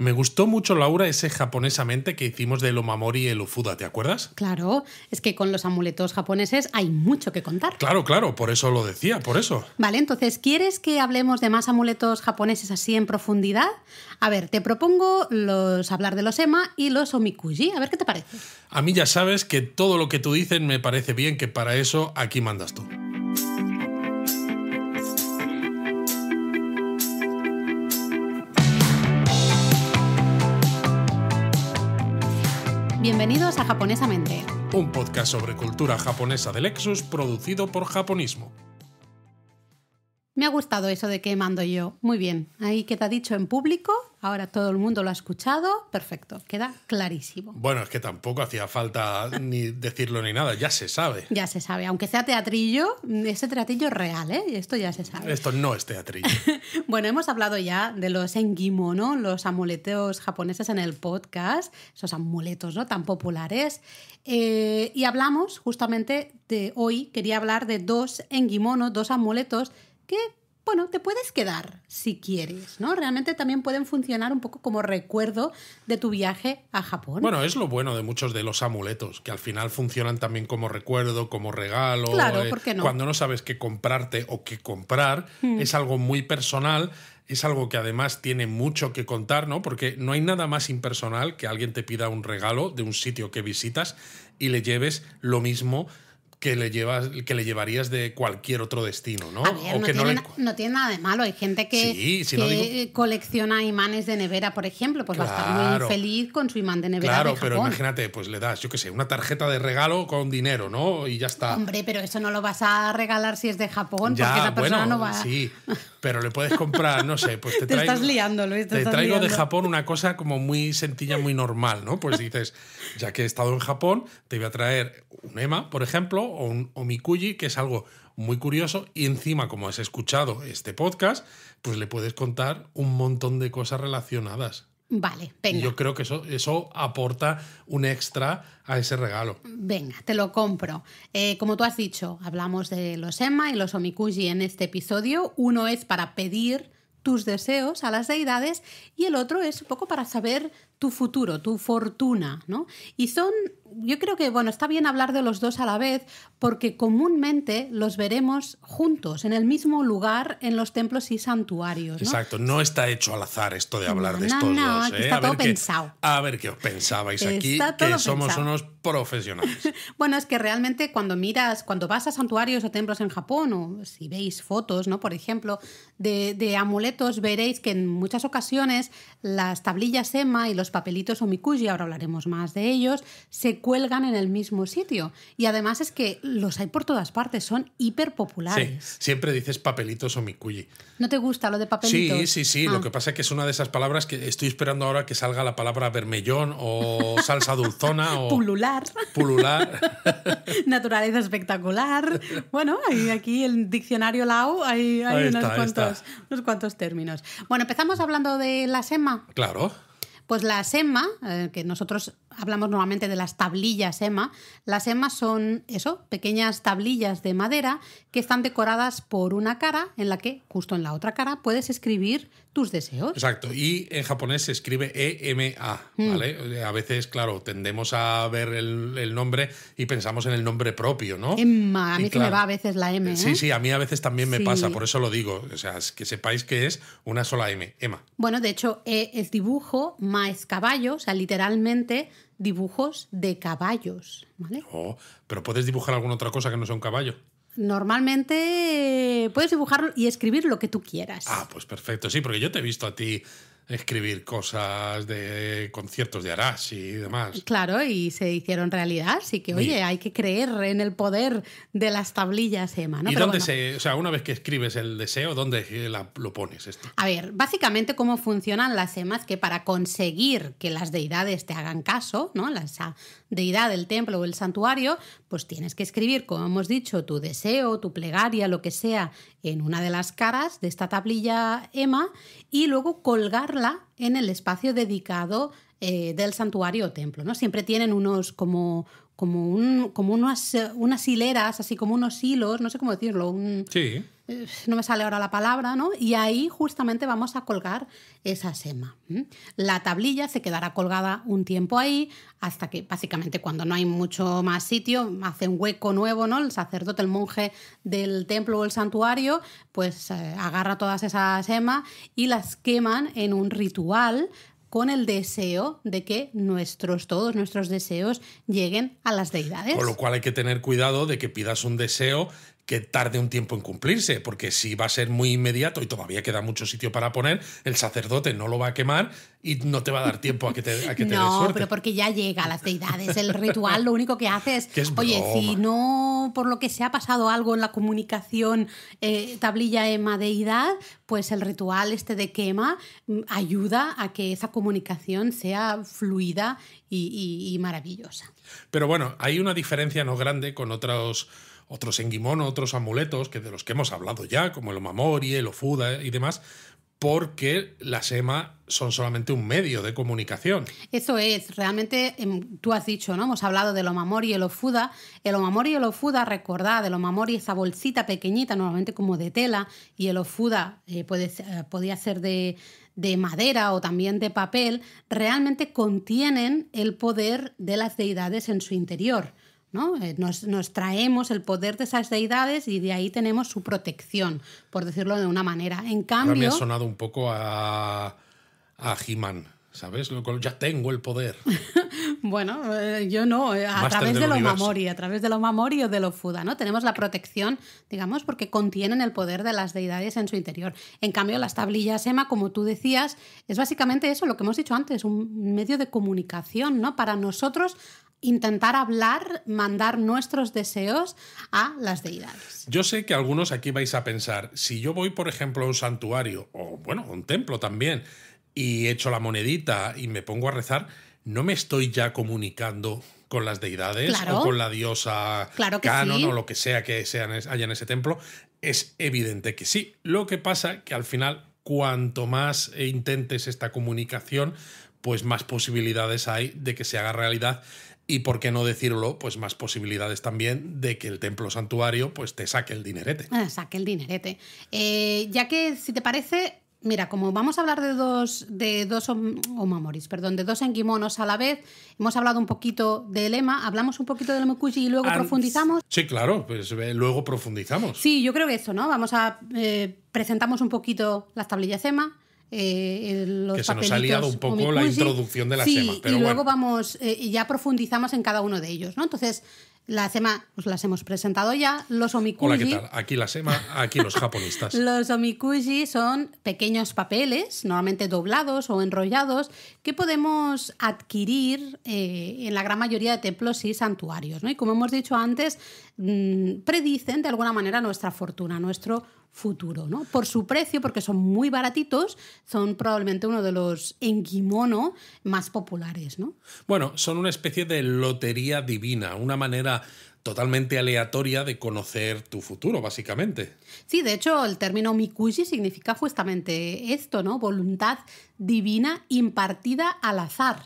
Me gustó mucho, Laura, ese japonesamente que hicimos de Omamori y el Ufuda, ¿te acuerdas? Claro, es que con los amuletos japoneses hay mucho que contar. Claro, claro, por eso lo decía, por eso. Vale, entonces, ¿quieres que hablemos de más amuletos japoneses así en profundidad? A ver, te propongo los hablar de los Ema y los Omikuji, a ver qué te parece. A mí ya sabes que todo lo que tú dices me parece bien, que para eso aquí mandas tú. Bienvenidos a Japonesamente, un podcast sobre cultura japonesa de Lexus producido por Japonismo. Me ha gustado eso de que mando yo. Muy bien, ahí queda dicho en público, ahora todo el mundo lo ha escuchado, perfecto, queda clarísimo. Bueno, es que tampoco hacía falta ni decirlo ni nada, ya se sabe. Ya se sabe, aunque sea teatrillo, ese teatrillo es real, ¿eh? Esto ya se sabe. Esto no es teatrillo. bueno, hemos hablado ya de los engimono, los amuletos japoneses en el podcast, esos amuletos ¿no? tan populares. Eh, y hablamos justamente de hoy, quería hablar de dos engimonos, dos amuletos que, bueno, te puedes quedar si quieres, ¿no? Realmente también pueden funcionar un poco como recuerdo de tu viaje a Japón. Bueno, es lo bueno de muchos de los amuletos, que al final funcionan también como recuerdo, como regalo. Claro, eh, ¿por qué no? Cuando no sabes qué comprarte o qué comprar, hmm. es algo muy personal es algo que además tiene mucho que contar, ¿no? Porque no hay nada más impersonal que alguien te pida un regalo de un sitio que visitas y le lleves lo mismo que le, llevas, que le llevarías de cualquier otro destino, ¿no? no, tiene, nada de malo. Hay gente que, colecciona imanes de nevera, por ejemplo, pues va a estar muy feliz con su imán de nevera. Claro, de Japón. pero imagínate, pues le das, yo qué sé, una tarjeta de regalo con dinero, ¿no? Y ya está. Hombre, pero eso no lo vas a regalar si es de Japón, porque esa persona no va. Sí, pero le puedes comprar, no sé, pues te traigo. te estás liando, Luis. Te, traigo de Japón una cosa como muy sencilla, muy normal, ¿no? Pues dices, ya que he estado en Japón, te voy a traer un EMA, por ejemplo, o un omikuji, que es algo muy curioso y encima como has escuchado este podcast, pues le puedes contar un montón de cosas relacionadas. Vale, venga. yo creo que eso, eso aporta un extra a ese regalo. Venga, te lo compro. Eh, como tú has dicho, hablamos de los Emma y los Omikuji en este episodio. Uno es para pedir tus deseos a las deidades y el otro es un poco para saber tu futuro, tu fortuna, ¿no? Y son, yo creo que, bueno, está bien hablar de los dos a la vez porque comúnmente los veremos juntos, en el mismo lugar, en los templos y santuarios. Exacto, no está hecho al azar esto de hablar de estos dos. ¿eh? Está todo pensado. a ver qué os pensabais aquí, que somos unos profesionales. bueno, es que realmente cuando miras, cuando vas a santuarios o templos en Japón, o si veis fotos, ¿no? Por ejemplo, de amuletos, veréis que en muchas ocasiones las tablillas EMA y los papelitos o ahora hablaremos más de ellos, se cuelgan en el mismo sitio. Y además es que los hay por todas partes, son hiper populares. siempre dices papelitos o ¿No te gusta lo de papelitos? Sí, sí, sí. Lo ah. que pasa es que es una de esas palabras que estoy esperando ahora que salga la palabra vermellón o salsa dulzona o. Pulular. Pulular. Naturaleza espectacular. Bueno, hay aquí el diccionario Lao, hay, unos, cuantos, unos cuantos términos. Bueno, empezamos hablando de la SEMA. Claro. Pues la SEMA, eh, que nosotros hablamos normalmente de las tablillas EMA. Las EMA son eso, pequeñas tablillas de madera que están decoradas por una cara en la que, justo en la otra cara, puedes escribir tus deseos. Exacto, y en japonés se escribe EMA, mm. ¿vale? Eh, a veces, claro, tendemos a ver el, nombre y pensamos en el nombre propio, ¿no? EMA, a mí me va a veces la M. Sí, ¿eh? sí, a mí a veces también me pasa, por eso lo digo. O sea, es que sepáis que es una sola M, EMA. Bueno, de hecho, eh, el dibujo, más caballo, o sea, literalmente dibujos de caballos. Oh, pero puedes dibujar alguna otra cosa que no sea un caballo. Normalmente eh, puedes dibujarlo y escribir lo que tú quieras. Ah, pues perfecto, sí, porque yo te he visto a ti escribir cosas de conciertos de Arashi y demás. Claro, y se hicieron realidad, así que oye, hay que creer en el poder de las tablillas EMA. ¿no? ¿Y dónde se, o sea, una vez que escribes el deseo, dónde lo pones esto? A ver, básicamente cómo funcionan las EMAs que para conseguir que las deidades te hagan caso, ¿no? La deidad del templo o el santuario, pues tienes que escribir, como hemos dicho, tu deseo, tu plegaria, lo que sea, en una de las caras de esta tablilla EMA y luego colgar en el espacio dedicado eh, del santuario o templo. ¿no? Siempre tienen unos como, como, un, como unas, unas hileras, así como unos hilos, no sé cómo decirlo, un, sí no me sale ahora la palabra, ¿no? Y ahí justamente vamos a colgar esa sema. La tablilla se quedará colgada un tiempo ahí, hasta que básicamente cuando no hay mucho más sitio, hace un hueco nuevo, ¿no? El sacerdote, el monje del templo o el santuario, pues eh, agarra todas esas semas y las queman en un ritual con el deseo de que nuestros, todos nuestros deseos lleguen a las deidades. Con lo cual hay que tener cuidado de que pidas un deseo que tarde un tiempo en cumplirse, porque si va a ser muy inmediato y todavía queda mucho sitio para poner, el sacerdote no lo va a quemar y no te va a dar tiempo a que te, a no, pero porque ya llega a las deidades, el ritual lo único que hace es, que oye, si no por lo que se ha pasado algo en la comunicación eh, tablilla de deidad, pues el ritual este de quema mm, ayuda a que esa comunicación sea fluida y maravillosa. Pero bueno, hay una diferencia no grande con otros otros Engimono, otros amuletos, que de los que hemos hablado ya, como el Omamori, el Ofuda y demás, porque las EMA son solamente un medio de comunicación. Eso es, realmente em, tú has dicho, ¿no? Hemos hablado del Omamori y el Ofuda. El Omamori y el Ofuda, recordad, el Omamori esa bolsita pequeñita, normalmente como de tela, y el Ofuda eh, puede, eh, podía ser de, de madera o también de papel, realmente contienen el poder de las deidades en su interior. ¿no? Eh, nos, nos, traemos el poder de esas deidades y de ahí tenemos su protección, por decirlo de una manera. En cambio... me ha sonado un poco a, a He-Man, ¿sabes? Ya tengo el poder. bueno, eh, yo no, eh, a través de los Mamori, a través de los Mamori o de lo Fuda, ¿no? Tenemos la protección, digamos, porque contienen el poder de las deidades en su interior. En cambio, las tablillas EMA, como tú decías, es básicamente eso, lo que hemos dicho antes, un medio de comunicación, ¿no? Para nosotros intentar hablar, mandar nuestros deseos a las deidades. Yo sé que algunos aquí vais a pensar, si yo voy, por ejemplo, a un santuario, o bueno, a un templo también, y echo la monedita y me pongo a rezar, no me estoy ya comunicando con las deidades o con la diosa claro que canon o lo que sea que haya en ese templo. Es evidente que sí. Lo que pasa que al final, cuanto más intentes esta comunicación, pues más posibilidades hay de que se haga realidad y por qué no decirlo, pues más posibilidades también de que el templo santuario pues te saque el dinerete. Ah, saque el dinerete. Eh, ya que, si te parece, mira, como vamos a hablar de dos, de dos omamoris, perdón, de dos enguimonos a la vez, hemos hablado un poquito del Ema, hablamos un poquito del Mokushi y luego profundizamos. Sí, claro, pues luego profundizamos. Sí, yo creo que eso, ¿no? Vamos a... Eh, presentamos un poquito las tablillas EMA, eh, que se nos ha liado un poco la introducción de la SEMA. Pero y luego vamos, eh, y ya profundizamos en cada uno de ellos, ¿no? Entonces, la SEMA os pues las hemos presentado ya. Los omikuji. Hola, ¿qué tal? Aquí la SEMA, aquí los japonistas. los omikuji son pequeños papeles, normalmente doblados o enrollados, que podemos adquirir eh, en la gran mayoría de templos y santuarios. ¿no? Y como hemos dicho antes, mm, predicen de alguna manera nuestra fortuna, nuestro futuro, ¿no? Por su precio, porque son muy baratitos, son probablemente uno de los en kimono más populares, ¿no? Bueno, son una especie de lotería divina, una manera totalmente aleatoria de conocer tu futuro, básicamente. Sí, de hecho, el término Mikuji significa justamente esto, ¿no? Voluntad divina impartida al azar.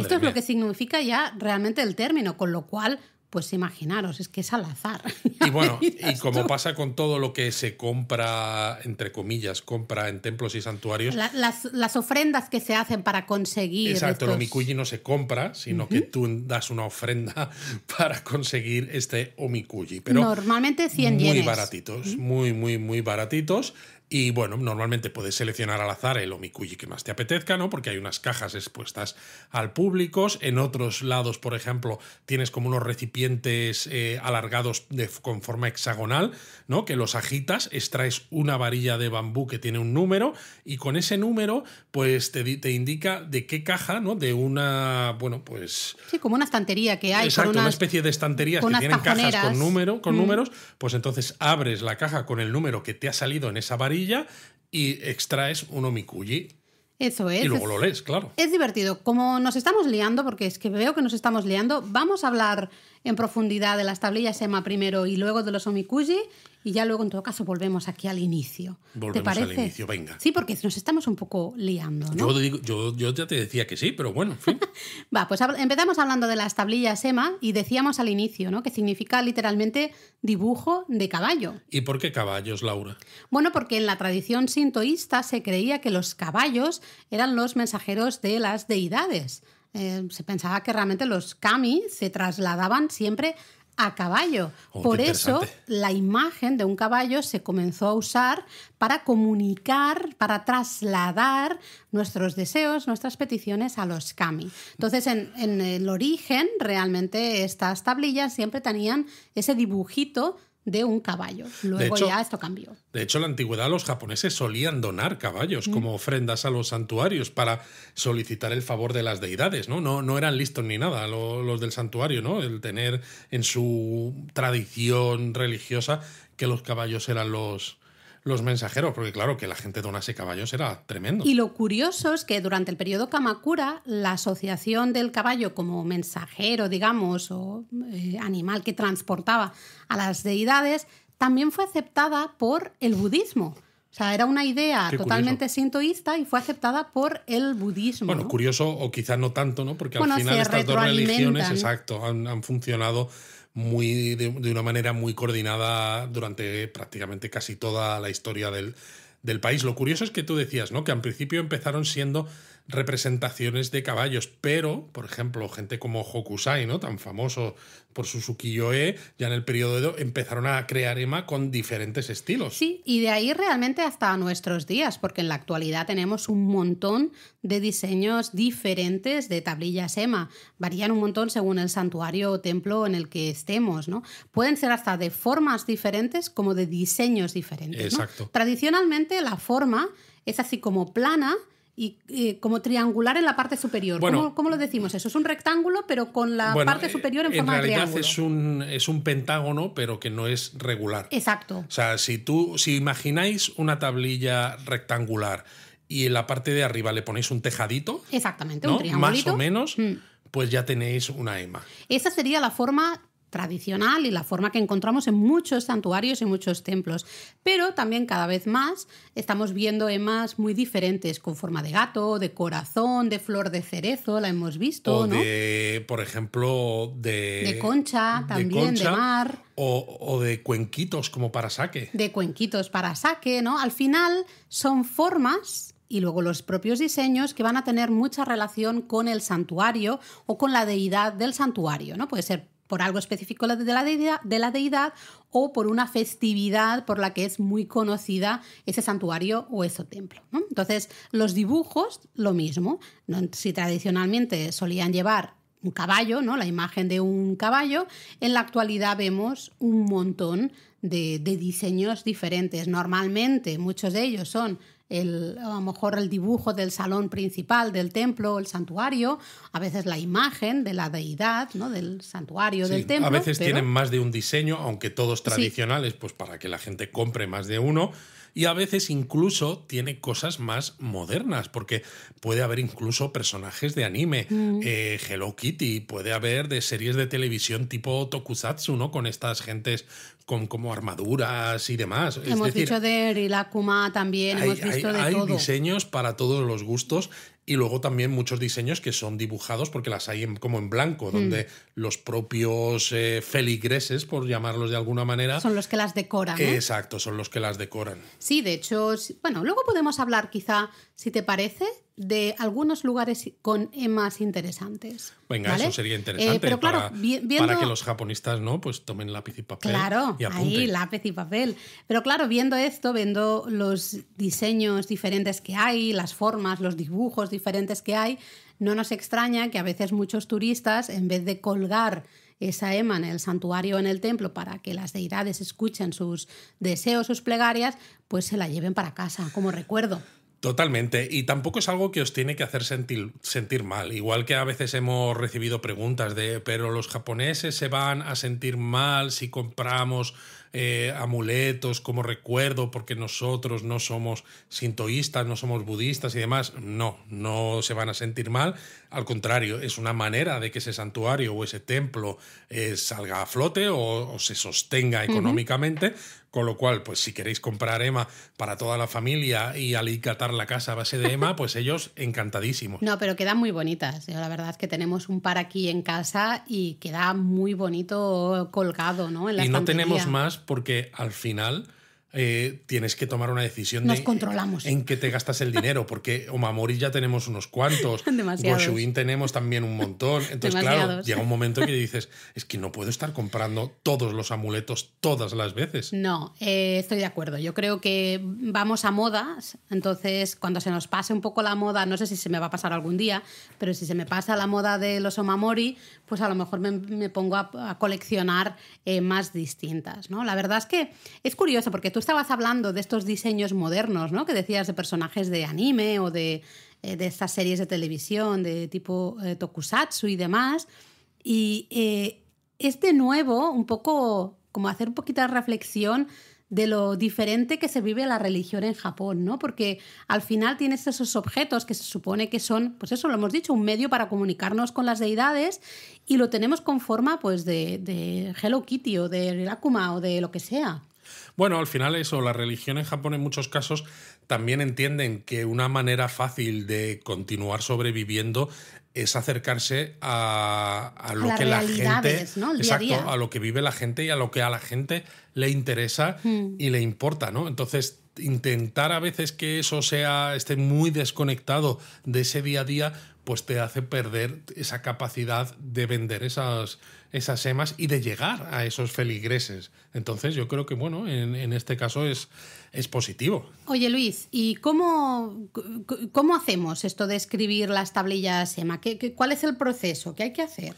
esto es lo que significa ya realmente el término, con lo cual pues imaginaros, es que es al azar. Y bueno, y como pasa con todo lo que se compra, entre comillas, compra en templos y santuarios. las, ofrendas que se hacen para conseguir. Exacto, el omikuji no se compra, sino que tú das una ofrenda para conseguir este omikuji. Pero Normalmente 100 Muy baratitos, muy, muy, muy baratitos. Y bueno, normalmente puedes seleccionar al azar el omikuji que más te apetezca, ¿no? Porque hay unas cajas expuestas al público. En otros lados, por ejemplo, tienes como unos recipientes eh, alargados con forma hexagonal, ¿no? Que los agitas, extraes una varilla de bambú que tiene un número y con ese número, pues te, indica de qué caja, ¿no? De una, bueno, pues... Sí, como una estantería que hay. Exacto, una especie de estantería que tienen cajas con, número, con mm. números. Pues entonces abres la caja con el número que te ha salido en esa varilla y extraes un omikuji. Eso es. Y luego lo lees, claro. Es divertido. Como nos estamos liando, porque es que veo que nos estamos liando, vamos a hablar en profundidad de las tablillas EMA primero y luego de los omikuji y ya luego en todo caso volvemos aquí al inicio. Volvemos ¿Te parece? al inicio, venga. Sí, porque nos estamos un poco liando. ¿no? Yo, ya te decía que sí, pero bueno. En fin. Va, pues empezamos hablando de las tablillas EMA y decíamos al inicio, ¿no? Que significa literalmente dibujo de caballo. ¿Y por qué caballos, Laura? Bueno, porque en la tradición sintoísta se creía que los caballos eran los mensajeros de las deidades. Eh, se pensaba que realmente los kami se trasladaban siempre a caballo. Oh, Por eso la imagen de un caballo se comenzó a usar para comunicar, para trasladar nuestros deseos, nuestras peticiones a los kami. Entonces, en el origen, realmente estas tablillas siempre tenían ese dibujito de un caballo. Luego ya esto cambió. De hecho, en la antigüedad los japoneses solían donar caballos como ofrendas a los santuarios para solicitar el favor de las deidades, ¿no? No, no eran listos ni nada los del santuario, ¿no? El tener en su tradición religiosa que los caballos eran los, los mensajeros, porque claro que la gente donase caballos era tremendo. Y lo curioso es que durante el periodo Kamakura, la asociación del caballo como mensajero, digamos, o eh, animal que transportaba a las deidades, también fue aceptada por el budismo. O sea, era una idea totalmente sintoísta y fue aceptada por el budismo. Bueno, curioso o quizás no tanto, ¿no? Porque al final estas dos religiones, exacto, han funcionado muy, de, una manera muy coordinada durante prácticamente casi toda la historia del, del país. Lo curioso es que tú decías, ¿no? Que al principio empezaron siendo representaciones de caballos, pero, por ejemplo, gente como Hokusai, ¿no? tan famoso por su Sukiyoe, ya en el periodo Edo empezaron a crear Ema con diferentes estilos. Sí, y de ahí realmente hasta nuestros días, porque en la actualidad tenemos un montón de diseños diferentes de tablillas Ema. Varían un montón según el santuario o templo en el que estemos, ¿no? Pueden ser hasta de formas diferentes como de diseños diferentes. Exacto. Tradicionalmente la forma es así como plana, y eh, como triangular en la parte superior. ¿Cómo, lo decimos eso? Es un rectángulo, pero con la parte eh, superior en, forma de triángulo. En es un pentágono, pero que no es regular. Exacto. O sea, si tú, si imagináis una tablilla rectangular y en la parte de arriba le ponéis un tejadito. Exactamente, un triangulito. Más o menos. Mm. pues ya tenéis una EMA. Esa sería la forma tradicional y la forma que encontramos en muchos santuarios y muchos templos. Pero también cada vez más estamos viendo emas muy diferentes, con forma de gato, de corazón, de flor de cerezo, la hemos visto. de, por ejemplo, de... De concha, también de, mar. O, o, de cuenquitos como para saque. De cuenquitos para saque, ¿no? Al final son formas y luego los propios diseños que van a tener mucha relación con el santuario o con la deidad del santuario, ¿no? Puede ser por algo específico de la, deidad, o por una festividad por la que es muy conocida ese santuario o ese templo. Entonces, los dibujos, lo mismo. Si tradicionalmente solían llevar un caballo, ¿no? la imagen de un caballo, en la actualidad vemos un montón de diseños diferentes. Normalmente muchos de ellos son a lo mejor el dibujo del salón principal del templo, el santuario, a veces la imagen de la deidad, ¿no? del santuario del templo. A veces tienen más de un diseño, aunque todos tradicionales, pues para que la gente compre más de uno y a veces incluso tiene cosas más modernas, porque puede haber incluso personajes de anime, mm. eh, Hello Kitty, puede haber de series de televisión tipo Tokusatsu, ¿no? Con estas gentes con como armaduras y demás. Hemos dicho de Rilakuma también, hay, hemos visto hay diseños para todos los gustos y luego también muchos diseños que son dibujados porque las hay como en blanco, hmm. donde los propios eh, feligreses, por llamarlos de alguna manera. Son los que las decoran. Exacto, son los que las decoran. Sí, de hecho, bueno, luego podemos hablar quizá, si te parece, de algunos lugares con emas interesantes. Venga, eso sería interesante. Eh, pero claro, para, para, que los japonistas no, pues tomen lápiz y papel. Claro, ahí lápiz y papel. Pero claro, viendo esto, viendo los diseños diferentes que hay, las formas, los dibujos diferentes que hay, no nos extraña que a veces muchos turistas, en vez de colgar esa ema en el santuario o en el templo para que las deidades escuchen sus deseos, sus plegarias, pues se la lleven para casa como recuerdo. Totalmente, y tampoco es algo que os tiene que hacer sentir, sentir mal. Igual que a veces hemos recibido preguntas de, pero los japoneses se van a sentir mal si compramos eh, amuletos como recuerdo porque nosotros no somos sintoístas, no somos budistas y demás. No, no se van a sentir mal. Al contrario, es una manera de que ese santuario o ese templo eh, salga a flote o, se sostenga económicamente, con lo cual, pues si queréis comprar EMA para toda la familia y alicatar la casa a base de EMA, pues ellos encantadísimos. No, pero quedan muy bonitas. La verdad es que tenemos un par aquí en casa y queda muy bonito colgado, ¿no? En la y no tenemos más porque al final eh, tienes que tomar una decisión Nos controlamos. en qué te gastas el dinero, porque Omamori ya tenemos unos cuantos, Goshuin tenemos también un montón. Entonces, claro, llega un momento que dices, es que no puedo estar comprando todos los amuletos todas las veces. No, eh, estoy de acuerdo. Yo creo que vamos a modas, entonces cuando se nos pase un poco la moda, no sé si se me va a pasar algún día, pero si se me pasa la moda de los Omamori, pues a lo mejor me, pongo a, coleccionar eh, más distintas. ¿no? La verdad es que es curioso porque tú estabas hablando de estos diseños modernos, ¿no? Que decías de personajes de anime o de, eh, estas series de televisión de tipo eh, tokusatsu y demás. Y eh, es de nuevo un poco como hacer un poquito de reflexión de lo diferente que se vive la religión en Japón, ¿no? Porque al final tienes esos objetos que se supone que son, pues eso lo hemos dicho, un medio para comunicarnos con las deidades y lo tenemos con forma pues de, Hello Kitty o de Rilakkuma o de lo que sea. Bueno, al final eso, la religión en Japón en muchos casos también entienden que una manera fácil de continuar sobreviviendo es acercarse a, lo que la gente exacto, a, lo que vive la gente y a lo que a la gente le interesa hmm. y le importa, ¿no? Entonces intentar a veces que eso sea esté muy desconectado de ese día a día, pues te hace perder esa capacidad de vender esas esas semas y de llegar a esos feligreses. Entonces yo creo que, bueno, en, este caso es, es positivo. Oye Luis, ¿y cómo, cómo hacemos esto de escribir las tablillas sema? cuál es el proceso? ¿Qué hay que hacer?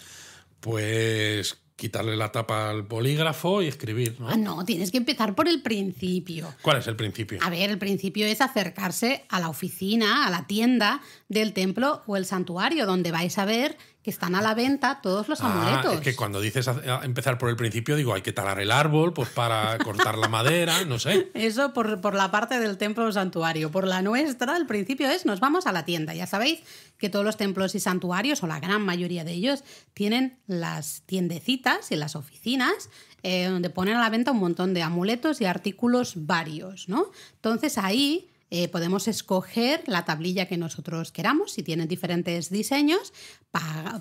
Pues quitarle la tapa al polígrafo y escribir, ¿no? Ah, no, tienes que empezar por el principio. ¿Cuál es el principio? A ver, el principio es acercarse a la oficina, a la tienda del templo o el santuario, donde vais a ver que están a la venta todos los amuletos. Ah, es que cuando dices empezar por el principio, digo, hay que talar el árbol, pues para cortar la madera, no sé. Eso por, la parte del templo o santuario. Por la nuestra, el principio es, nos vamos a la tienda. Ya sabéis que todos los templos y santuarios, o la gran mayoría de ellos, tienen las tiendecitas y las oficinas eh, donde ponen a la venta un montón de amuletos y artículos varios, ¿no? Entonces ahí eh, podemos escoger la tablilla que nosotros queramos, si tienen diferentes diseños,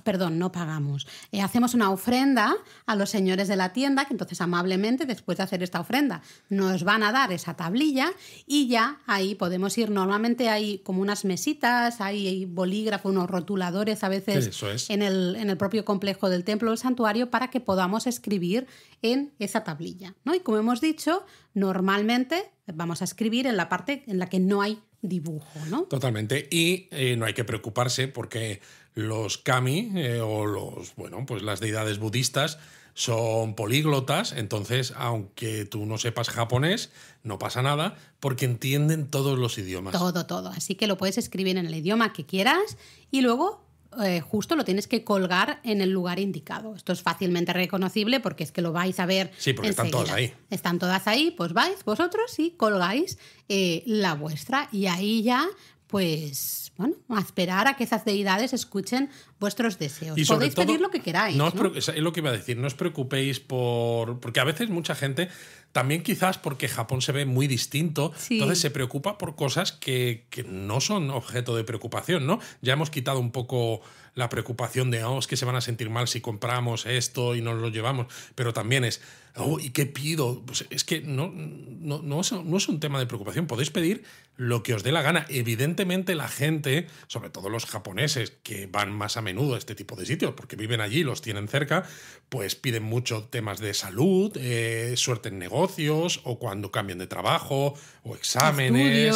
perdón, no pagamos. Eh, hacemos una ofrenda a los señores de la tienda, que entonces amablemente después de hacer esta ofrenda nos van a dar esa tablilla y ya ahí podemos ir. Normalmente hay como unas mesitas, hay bolígrafos, unos rotuladores a veces en, el, en el propio complejo del templo o el santuario para que podamos escribir en esa tablilla. ¿no? Y como hemos dicho, normalmente vamos a escribir en la parte en la que no hay dibujo, ¿no? Totalmente. Y eh, no hay que preocuparse porque los kami eh, o los, bueno, pues las deidades budistas son políglotas, entonces aunque tú no sepas japonés, no pasa nada porque entienden todos los idiomas. Todo, todo. Así que lo puedes escribir en el idioma que quieras y luego eh, justo lo tienes que colgar en el lugar indicado. Esto es fácilmente reconocible porque es que lo vais a ver. Sí, porque están todas ahí. Están todas ahí, pues vais vosotros y colgáis eh, la vuestra. Y ahí ya, pues, bueno, a esperar a que esas deidades escuchen vuestros deseos. Y Podéis pedir lo que queráis. No, Es, lo que iba a decir, no os preocupéis por. Porque a veces mucha gente, también quizás porque Japón se ve muy distinto, entonces se preocupa por cosas que, que, no son objeto de preocupación, ¿no? Ya hemos quitado un poco la preocupación de, oh, que se van a sentir mal si compramos esto y nos lo llevamos, pero también es, oh, ¿y qué pido? Pues es que no, no, no, es, un tema de preocupación, podéis pedir lo que os dé la gana. Evidentemente la gente, sobre todo los japoneses que van más a menudo este tipo de sitios, porque viven allí, los tienen cerca, pues piden mucho temas de salud, eh, suerte en negocios, o cuando cambian de trabajo, o exámenes.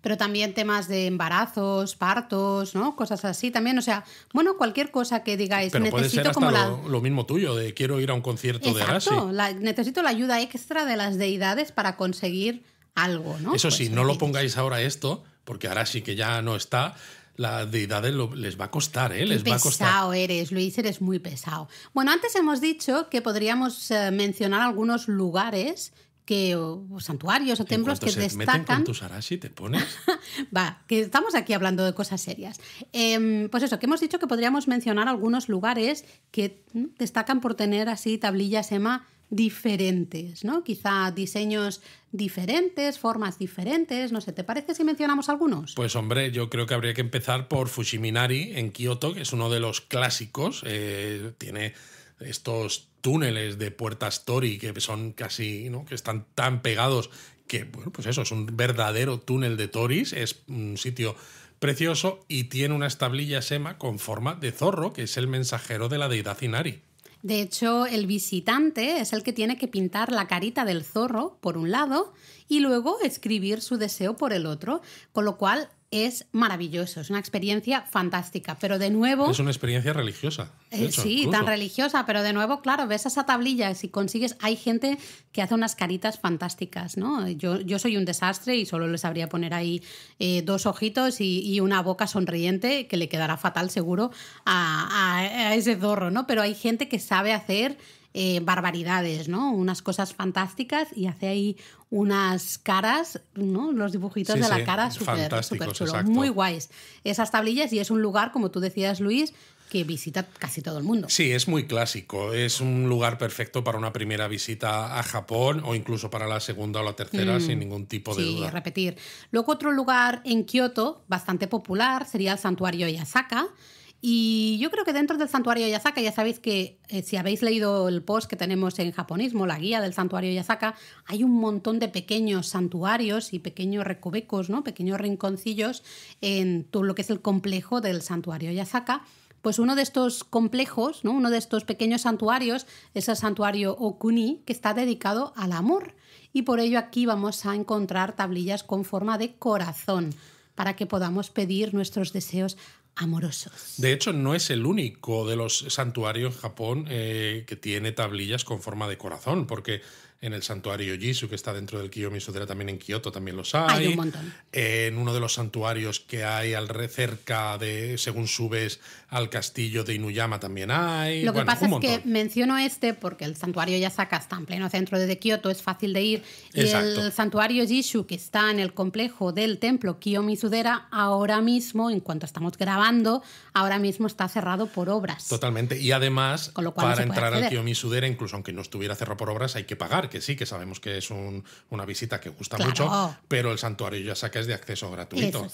pero también temas de embarazos, partos, ¿no? Cosas así también. O sea, bueno, cualquier cosa que digáis. Pero necesito como la... lo, mismo tuyo, de quiero ir a un concierto de Arasi. necesito la ayuda extra de las deidades para conseguir algo, Eso pues sí, no lo pongáis ahora esto, porque ahora sí que ya no está, la deidad les va a costar, ¿eh? Les va a costar. Pesado eres, Luis, eres muy pesado. Bueno, antes hemos dicho que podríamos eh, mencionar algunos lugares que santuarios o templos que destacan. Meten con tus te pones. Va, que estamos aquí hablando de cosas serias. Em, pues eso, que hemos dicho que podríamos mencionar algunos lugares que mm, destacan por tener así tablillas Emma diferentes, ¿no? Quizá diseños diferentes, formas diferentes, no sé, ¿te parece si mencionamos algunos? Pues hombre, yo creo que habría que empezar por Fushiminari en Kioto, que es uno de los clásicos, eh, tiene estos túneles de puertas Tori que son casi, ¿no? que están tan pegados que, bueno, pues eso, es un verdadero túnel de Toris, es un sitio precioso y tiene una establilla Sema con forma de zorro, que es el mensajero de la deidad Inari. De hecho, el visitante es el que tiene que pintar la carita del zorro por un lado y luego escribir su deseo por el otro, con lo cual es maravilloso, es una experiencia fantástica, pero de nuevo... Es una experiencia religiosa. Eh, sí, tan religiosa, pero de nuevo, claro, ves esa tablilla, si consigues, hay gente que hace unas caritas fantásticas, ¿no? Yo, yo soy un desastre y solo le sabría poner ahí eh, dos ojitos y, una boca sonriente que le quedará fatal seguro a ese zorro, ¿no? Pero hay gente que sabe hacer eh, barbaridades, ¿no? Unas cosas fantásticas y hace ahí unas caras, ¿no? Los dibujitos de la cara súper super muy guays. Esas tablillas y es un lugar, como tú decías, Luis, que visita casi todo el mundo. Sí, es muy clásico. Es un lugar perfecto para una primera visita a Japón o incluso para la segunda o la tercera sin mm, ningún tipo de sí, repetir. Luego otro lugar en Kioto bastante popular sería el santuario Yasaka y yo creo que dentro del santuario Yasaka, ya sabéis que eh, si habéis leído el post que tenemos en japonismo, la guía del santuario Yasaka, hay un montón de pequeños santuarios y pequeños recovecos, ¿no? pequeños rinconcillos en todo lo que es el complejo del santuario Yasaka. Pues uno de estos complejos, ¿no? uno de estos pequeños santuarios es el santuario Okuni, que está dedicado al amor. Y por ello aquí vamos a encontrar tablillas con forma de corazón para que podamos pedir nuestros deseos de hecho, no es el único de los santuarios en Japón eh, que tiene tablillas con forma de corazón, porque en el santuario Jisu... que está dentro del Kiyomi también en Kioto también los hay. hay un montón. En uno de los santuarios que hay al cerca de, según subes al castillo de Inuyama también hay. Lo que pasa es que menciono este porque el santuario Yasaka está en pleno centro de Kioto, es fácil de ir. Exacto. Y el santuario Jishu, que está en el complejo del templo Kiyomi ahora mismo, en cuanto estamos grabando, ahora mismo está cerrado por obras. Totalmente. Y además, para entrar al Kiyomi incluso aunque no estuviera cerrado por obras, hay que pagar que sí, que sabemos que es una visita que gusta mucho, pero el santuario ya es de acceso gratuito.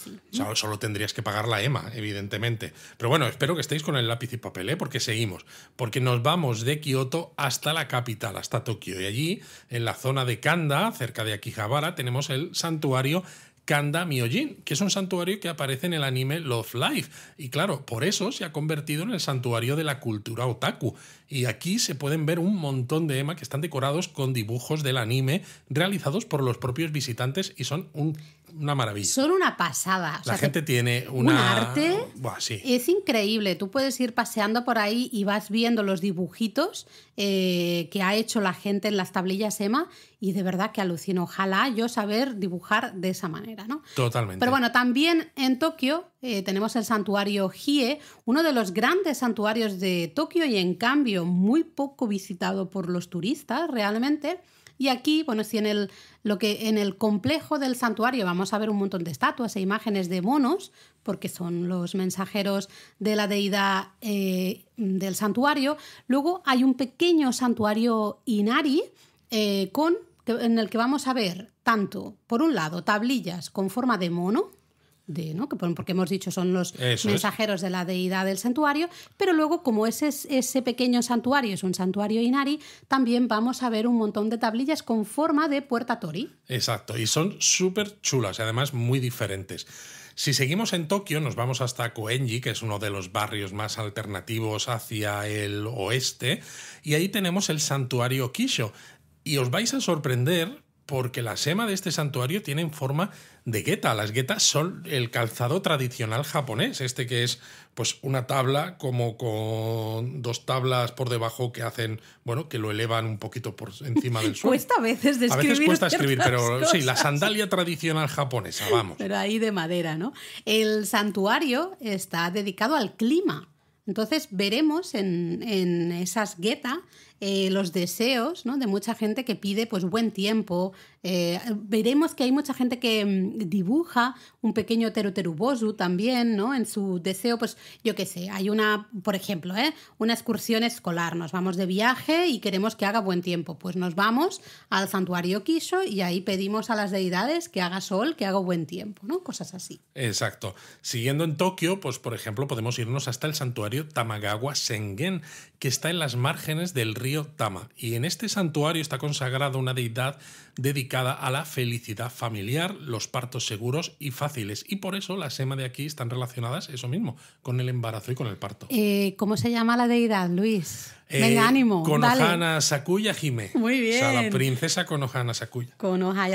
solo tendrías que pagar la EMA, evidentemente. Pero bueno, espero que estéis con el lápiz y papel, ¿eh? porque seguimos. Porque nos vamos de Kioto hasta la capital, hasta Tokio. Y allí, en la zona de Kanda, cerca de Akihabara, tenemos el santuario Kanda Myojin, que es un santuario que aparece en el anime Love Life. Y claro, por eso se ha convertido en el santuario de la cultura otaku. Y aquí se pueden ver un montón de EMA que están decorados con dibujos del anime realizados por los propios visitantes y son una maravilla. Son una pasada. la gente tiene una... un arte. Es increíble. Tú puedes ir paseando por ahí y vas viendo los dibujitos eh, que ha hecho la gente en las tablillas EMA y de verdad que alucino. Ojalá yo saber dibujar de esa manera, ¿no? Totalmente. Pero bueno, también en Tokio eh, tenemos el santuario Hie, uno de los grandes santuarios de Tokio y en cambio muy poco visitado por los turistas realmente. Y aquí, bueno, si en el, lo que, en el complejo del santuario vamos a ver un montón de estatuas e imágenes de monos, porque son los mensajeros de la deidad eh, del santuario, luego hay un pequeño santuario Inari eh, con, en el que vamos a ver tanto, por un lado, tablillas con forma de mono, porque hemos dicho son los mensajeros de la deidad del santuario, pero luego como ese, ese pequeño santuario es un santuario Inari, también vamos a ver un montón de tablillas con forma de puerta tori. Exacto, y son súper chulas y además muy diferentes. Si seguimos en Tokio, nos vamos hasta Koenji, que es uno de los barrios más alternativos hacia el oeste, y ahí tenemos el santuario Kisho. Y os vais a sorprender porque la sema de este santuario tiene en forma de gueta. Las guetas son el calzado tradicional japonés, este que es pues una tabla como con dos tablas por debajo que hacen, bueno, que lo elevan un poquito por encima del suelo. cuesta a veces describir. A veces cuesta escribir, pero sí, la sandalia tradicional japonesa, vamos. Pero ahí de madera, ¿no? El santuario está dedicado al clima. Entonces veremos en, en esas guetas eh, los deseos ¿no? de mucha gente que pide pues, buen tiempo. Eh, veremos que hay mucha gente que mm, dibuja un pequeño teruterubosu también, ¿no? En su deseo, pues yo qué sé, hay una, por ejemplo, ¿eh? una excursión escolar, nos vamos de viaje y queremos que haga buen tiempo. Pues nos vamos al santuario Kisho y ahí pedimos a las deidades que haga sol, que haga buen tiempo, ¿no? Cosas así. Exacto. Siguiendo en Tokio, pues por ejemplo, podemos irnos hasta el santuario Tamagawa Sengen, que está en las márgenes del río Tama, y en este santuario está consagrada una deidad dedicada a la felicidad familiar, los partos seguros y fáciles, y por eso las sema de aquí están relacionadas, eso mismo, con el embarazo y con el parto. Eh, ¿Cómo se llama la deidad, Luis? Eh, Venga, ánimo. Konohana Sakuya Muy bien. O sea, la princesa Konohana Sakuya.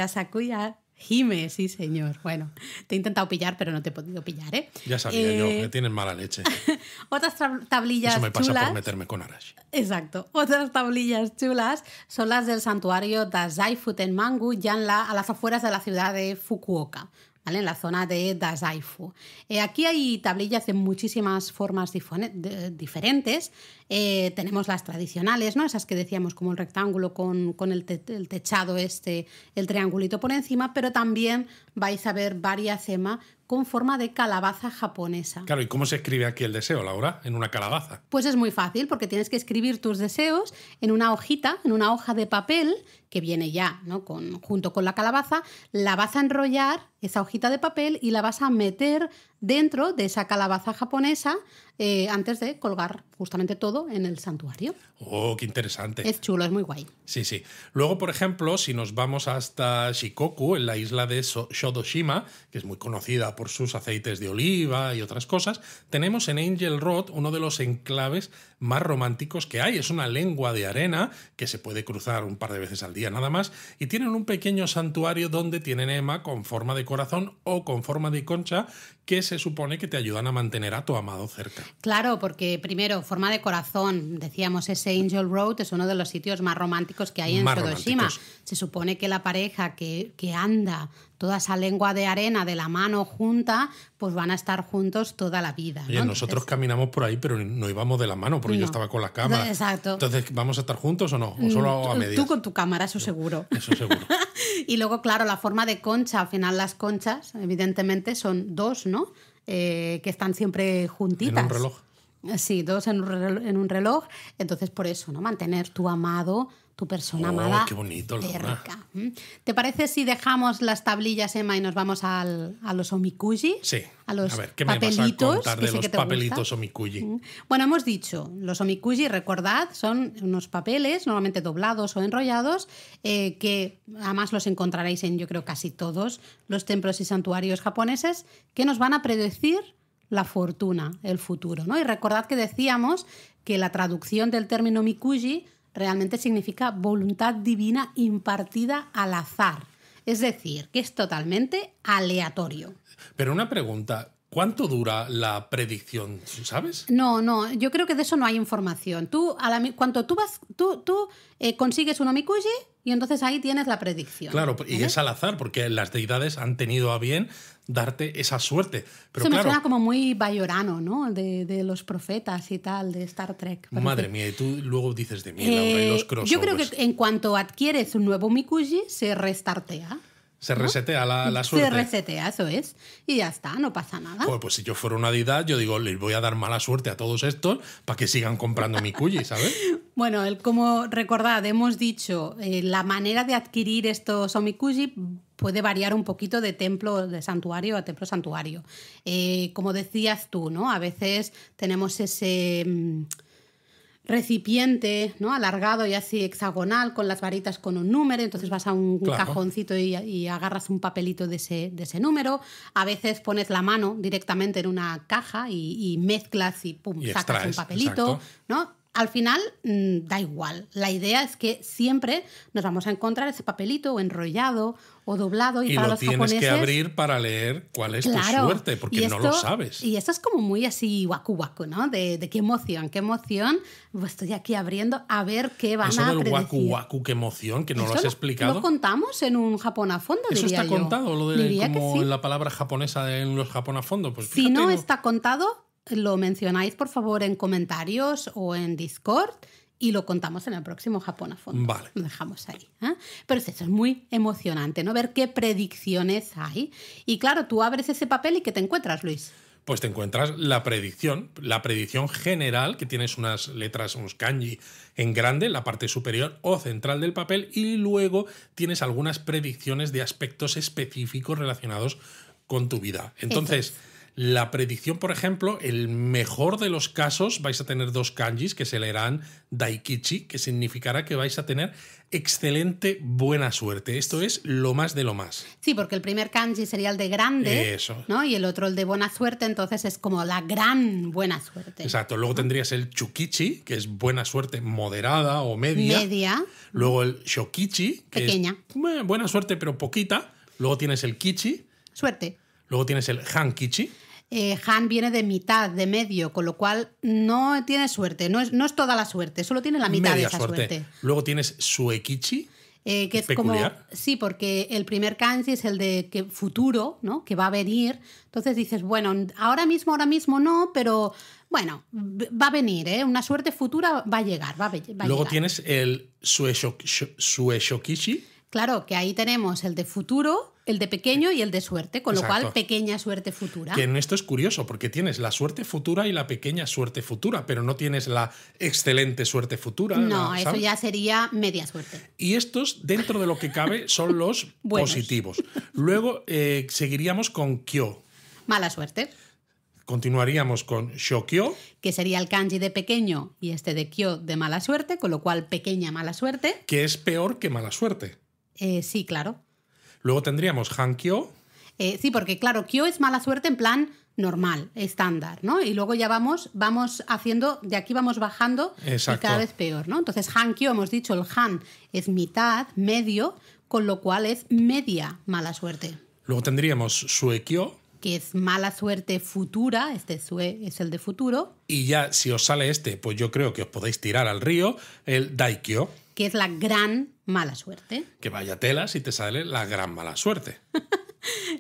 Sakuya. Jime, sí, señor. Bueno, te he intentado pillar, pero no te he podido pillar, ¿eh? Ya sabía yo, eh, que tienes mala leche. Otras tablillas chulas. Eso me pasa por meterme con Arash. Exacto. Otras tablillas chulas son las del santuario Dazaifu Tenmangu, ya en a las afueras de la ciudad de Fukuoka. ¿Vale? en la zona de Dazaifu. Eh, aquí hay tablillas de muchísimas formas diferentes eh, tenemos las tradicionales, ¿no? Esas que decíamos como el rectángulo con, el, techado este, el triangulito por encima, pero también vais a ver cema con forma de calabaza japonesa. Claro, ¿y cómo se escribe aquí el deseo, Laura? En una calabaza. Pues es muy fácil, porque tienes que escribir tus deseos en una hojita, en una hoja de papel que viene ya, ¿no? Con, junto con la calabaza, la vas a enrollar, esa hojita de papel, y la vas a meter dentro de esa calabaza japonesa eh, antes de colgar justamente todo en el santuario. Oh, qué interesante. Es chulo, es muy guay. Sí, sí. Luego, por ejemplo, si nos vamos hasta Shikoku, en la isla de Shodoshima, que es muy conocida por sus aceites de oliva y otras cosas, tenemos en Angel Road uno de los enclaves más románticos que hay. Es una lengua de arena que se puede cruzar un par de veces al día nada más y tienen un pequeño santuario donde tienen Emma con forma de corazón o con forma de concha que se supone que te ayudan a mantener a tu amado cerca. Claro, porque primero, forma de corazón, decíamos ese Angel Road es uno de los sitios más románticos que hay en todoshima Se supone que la pareja que, que anda toda esa lengua de arena de la mano junta, pues van a estar juntos toda la vida. ¿no? nosotros caminamos por ahí, pero no íbamos de la mano, porque yo estaba con la cámara. Exacto. Entonces, ¿vamos a estar juntos o no? ¿O solo a mm, medias? Tú con tu cámara, eso seguro. Eso seguro. y luego, claro, la forma de concha, al final las conchas, evidentemente, son dos, ¿no? Eh, que están siempre juntitas. En un reloj. Sí, dos en un reloj, en un reloj. Entonces, por eso, ¿no? Mantener tu amado tu persona oh, amada. Qué bonito, ¿Te parece si dejamos las tablillas, Emma, y nos vamos a los omikuji? Sí. A los ver, ¿qué Me vas a de los papelitos omikuji. Bueno, hemos dicho, los omikuji, recordad, son unos papeles normalmente doblados o enrollados, eh, que además los encontraréis en, yo creo, casi todos los templos y santuarios japoneses, que nos van a predecir la fortuna, el futuro. ¿no? Y recordad que decíamos que la traducción del término omikuji realmente significa voluntad divina impartida al azar. Es decir, que es totalmente aleatorio. Pero una pregunta, ¿Cuánto dura la predicción? ¿Sabes? No, no, yo creo que de eso no hay información. Tú, a tú vas, tú, tú eh, consigues un omikuji y entonces ahí tienes la predicción. Claro, y es al azar, porque las deidades han tenido a bien darte esa suerte. Pero eso me suena como muy bayorano, ¿no? De, los profetas y tal, de Star Trek. Madre mía, y tú luego dices de mí, y los crossovers. Eh, yo creo que en cuanto adquieres un nuevo omikuji, se restartea. Se resetea la, suerte. Se resetea, eso es. Y ya está, no pasa nada. pues si yo fuera una deidad, yo digo, les voy a dar mala suerte a todos estos para que sigan comprando mi ¿sabes? bueno, como recordad, hemos dicho, eh, la manera de adquirir estos omikuji puede variar un poquito de templo de santuario a templo santuario. Eh, como decías tú, ¿no? A veces tenemos ese... Mm, recipiente ¿no? alargado y así hexagonal con las varitas con un número, entonces vas a un cajoncito y, agarras un papelito de ese, de ese, número, a veces pones la mano directamente en una caja y, mezclas y pum, sacas un papelito, ¿no? Al final mm, da igual, la idea es que siempre nos vamos a encontrar ese papelito enrollado o doblado. Y, y lo tienes que abrir para leer cuál es tu suerte, porque no lo sabes. Y esto es como muy así waku waku, ¿no? De, qué emoción, qué emoción. Pues estoy aquí abriendo a ver qué van Eso a del waku waku, qué emoción, que no lo has explicado. Lo contamos en un Japón a fondo, Eso está contado, lo de la palabra japonesa en los Japón a fondo. Pues si no está contado, lo mencionáis por favor en comentarios o en Discord y lo contamos en el próximo Japón a fondo. Vale. Lo dejamos ahí. ¿eh? Pero es eso, es muy emocionante, ¿no? Ver qué predicciones hay. Y claro, tú abres ese papel y ¿qué te encuentras, Luis? Pues te encuentras la predicción, la predicción general, que tienes unas letras, unos kanji en grande, la parte superior o central del papel, y luego tienes algunas predicciones de aspectos específicos relacionados con tu vida. Entonces. La predicción, por ejemplo, el mejor de los casos vais a tener dos kanjis que se leerán daikichi, que significará que vais a tener excelente buena suerte. Esto es lo más de lo más. Sí, porque el primer kanji sería el de grande, Eso. ¿no? Y el otro el de buena suerte, entonces es como la gran buena suerte. Exacto. Luego tendrías el chukichi, que es buena suerte moderada o media. Media. Luego el shokichi, pequeña. buena suerte pero poquita. Luego tienes el kichi. Suerte. Luego tienes el hankichi, eh, Han viene de mitad, de medio, con lo cual no tiene suerte, no es, no es toda la suerte, solo tiene la mitad de esa suerte. Luego tienes Suekichi. Eh, que es como sí porque el primer kanji es el de futuro no que va a venir entonces dices bueno ahora mismo ahora mismo no pero bueno va a venir ¿eh? una suerte futura va a llegar va a, luego tienes el Suekichi. claro que ahí tenemos el de futuro el de pequeño eh, y el de suerte, con lo cual pequeña suerte futura. Que en esto es curioso, porque tienes la suerte futura y la pequeña suerte futura, pero no tienes la excelente suerte futura. No, eso ya sería media suerte. Y estos, dentro de lo que cabe, son los positivos. Luego eh, seguiríamos con Kyo. Mala suerte. Continuaríamos con Shokyo. Que sería el kanji de pequeño y este de Kyo de mala suerte, con lo cual pequeña mala suerte. Que es peor que mala suerte. Eh, sí, claro. Luego tendríamos Hankyo. Eh, sí, porque claro, Kyo es mala suerte en plan normal, estándar, ¿no? Y luego ya vamos, vamos haciendo, de aquí vamos bajando y cada vez peor, ¿no? Entonces, Hankyo, hemos dicho, el Han es mitad, medio, con lo cual es media mala suerte. Luego tendríamos Suekyo. Que es mala suerte futura, este Sue es el de futuro. Y ya, si os sale este, pues yo creo que os podéis tirar al río, el Daikyo. Que es la gran Mala suerte. Que vaya tela si te sale la gran mala suerte.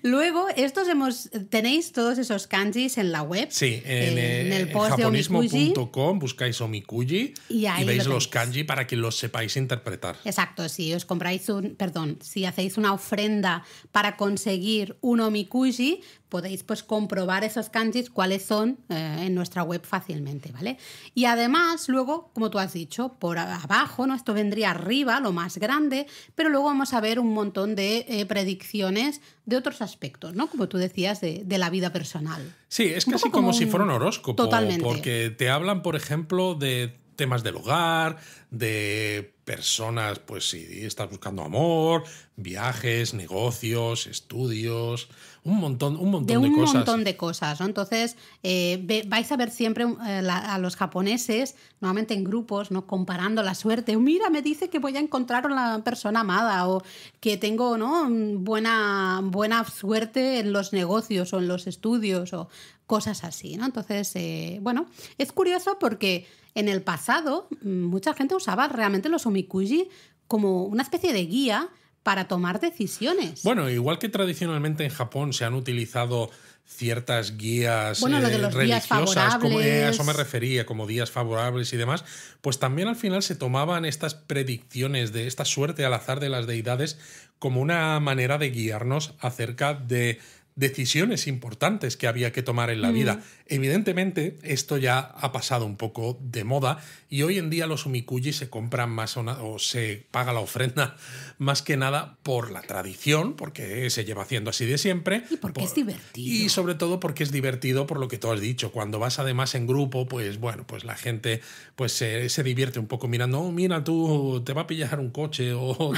Luego, estos hemos, tenéis todos esos kanjis en la web. Sí, en, eh, el eh, post japonismo.com buscáis omikuji y, veis los kanji para que los sepáis interpretar. Exacto, si os compráis un, perdón, si hacéis una ofrenda para conseguir un omikuji, podéis pues comprobar esos kanjis cuáles son eh, en nuestra web fácilmente, ¿vale? Y además, luego, como tú has dicho, por abajo, ¿no? Esto vendría arriba, lo más grande, pero luego vamos a ver un montón de predicciones de otros aspectos, ¿no? Como tú decías, de, la vida personal. Sí, es casi como, si fuera un horóscopo. Totalmente. Porque te hablan, por ejemplo, de temas del hogar, de personas, pues si estás buscando amor, viajes, negocios, estudios, un montón, un montón de, cosas. Un montón de cosas, ¿no? Entonces, eh, vais a ver siempre eh, a los japoneses, nuevamente en grupos, ¿no? Comparando la suerte. Mira, me dice que voy a encontrar a la persona amada o que tengo, ¿no? Buena, buena suerte en los negocios o en los estudios o cosas así, ¿no? Entonces, eh, bueno, es curioso porque en el pasado, mm, mucha gente usaba realmente los omikuji como una especie de guía para tomar decisiones. Bueno, igual que tradicionalmente en Japón se han utilizado ciertas guías eh, religiosas, como eh, a eso me refería, como días favorables y demás, pues también al final se tomaban estas predicciones de esta suerte al azar de las deidades como una manera de guiarnos acerca de decisiones importantes que había que tomar en la vida. Mm. Evidentemente, esto ya ha pasado un poco de moda y hoy en día los umikuji se compran más o, se paga la ofrenda más que nada por la tradición, porque se lleva haciendo así de siempre. Y porque es divertido. Y sobre todo porque es divertido por lo que tú has dicho. Cuando vas además en grupo, pues bueno, pues la gente pues se, se divierte un poco mirando, oh, mira, tú te va a pillar un coche o...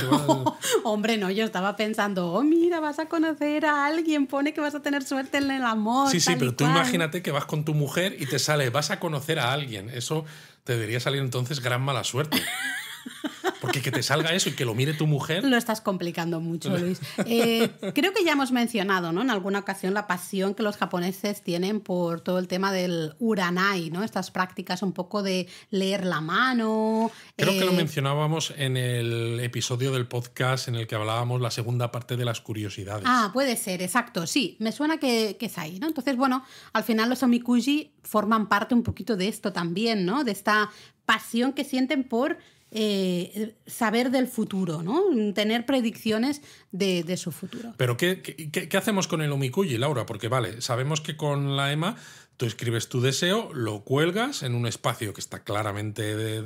hombre, no, yo estaba pensando, oh, mira, vas a conocer a alguien, pone que vas a tener suerte en el amor. Sí, sí, pero tú imagínate que vas con tu mujer y te sale, vas a conocer a alguien. Eso te debería salir entonces gran mala suerte. Porque que te salga eso y que lo mire tu mujer. Lo estás complicando mucho, Luis. Eh, creo que ya hemos mencionado, ¿no? En alguna ocasión la pasión que los japoneses tienen por todo el tema del uranai, ¿no? Estas prácticas un poco de leer la mano. Creo que lo eh, mencionábamos en el episodio del podcast en el que hablábamos la segunda parte de las curiosidades. Ah, puede ser, exacto. Sí, me suena que, que es ahí, ¿no? Entonces, bueno, al final los omikuji forman parte un poquito de esto también, ¿no? De esta pasión que sienten por eh, saber del futuro, ¿no? Tener predicciones de, su futuro. Pero ¿qué, hacemos con el Omikuji, Laura? Porque vale, sabemos que con la EMA tú escribes tu deseo, lo cuelgas en un espacio que está claramente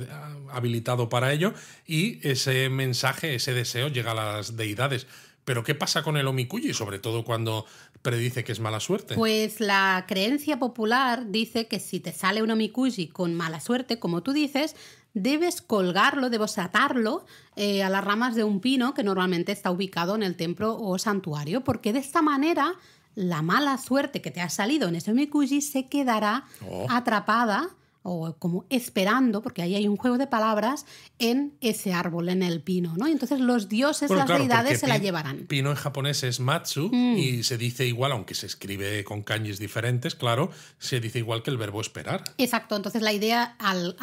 habilitado para ello y ese mensaje, ese deseo llega a las deidades. Pero ¿qué pasa con el omikuji, sobre todo cuando predice que es mala suerte? Pues la creencia popular dice que si te sale un omikuji con mala suerte, como tú dices, debes colgarlo, debes atarlo eh, a las ramas de un pino que normalmente está ubicado en el templo o santuario, porque de esta manera la mala suerte que te ha salido en ese mikuji se quedará oh. atrapada o como esperando, porque ahí hay un juego de palabras, en ese árbol, en el pino, ¿no? Y entonces los dioses, las deidades se la llevarán. Pino en japonés es matsu mm. y se dice igual, aunque se escribe con kanjis diferentes, claro, se dice igual que el verbo esperar. Exacto, entonces la idea al,